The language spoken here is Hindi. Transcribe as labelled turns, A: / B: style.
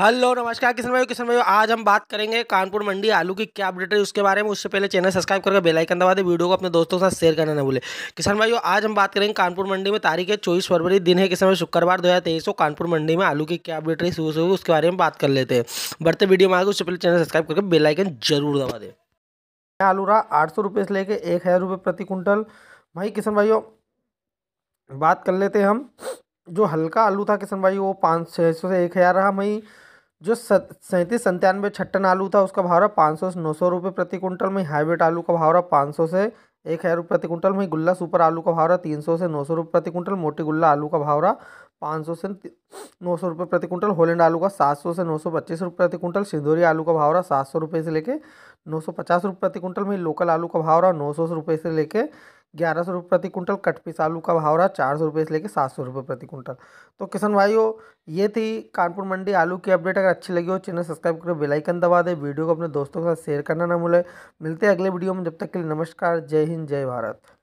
A: हेलो नमस्कार किसान भाई किशन भाई आज हम बात करेंगे कानपुर मंडी आलू की क्या अपडेट है उसके बारे में उससे पहले चैनल सब्सक्राइब करके बेल आइकन दबा दे वीडियो को अपने दोस्तों के साथ शेयर करना ना भूले किसान भाई आज हम बात करेंगे कानपुर मंडी में तारीख है चौबीस फरवरी दिन है किसान भाई शुक्रवार दो हज़ार तेईस को कानपुर मंडी में आलू की क्या अपडेट रही शुरू सुबह उसके बारे में बात कर लेते हैं बढ़ते वीडियो में आगे उससे पहले चैनल सब्सक्राइब करके बेलाइकन जरूर दबा दें
B: आलू रहा आठ सौ रुपये से लेकर एक हज़ार रुपये प्रति क्विंटल भाई किशन भाई बात कर लेते हैं हम जो हल्का आलू था किशन भाई वो पाँच छः सौ से एक हज़ार रहा भाई जो सैंतीस संतानवे छट्टन आलू था उसका भाव रहा पाँच सौ से नौ सौ रुपये प्रति कुंटल में हाईब्रिड आलू का भाव रहा पाँच सौ से एक हज़ार रुपये प्रति कुंटल में गुल्ला सुपर आलू का भाव रहा तीन सौ से नौ सौ रुपये प्रति कुंटल मोटी गुल्ला आलू का भाव रहा पाँच सौ से नौ सौ रुपये प्रति कुंटल होलैंड आलू का सात सौ से नौ सौ पच्चीस रुपये प्रति कुंटल सिंदूरी आलू का भाव रहा सात सौ रुपये से लेके नौ सौ पचास रुपये प्रति कुंटल में लोकल आलू का भाव रहा नौ सौ रुपये से लेके ग्यारह सौ रुपये प्रति कुंटल कटपीस आलू का भाव रहा चार सौ रुपये से लेकर सात सौ रुपये प्रति कुंटल तो किसान भाइयों ये थी कानपुर मंडी आलू की अपडेट अगर अच्छी लगी हो चैनल सब्सक्राइब करो बेलाइकन दबा दे वीडियो को अपने दोस्तों के साथ शेयर करना ना भूले मिलते हैं अगले वीडियो में जब तक के लिए नमस्कार जय हिंद जय भारत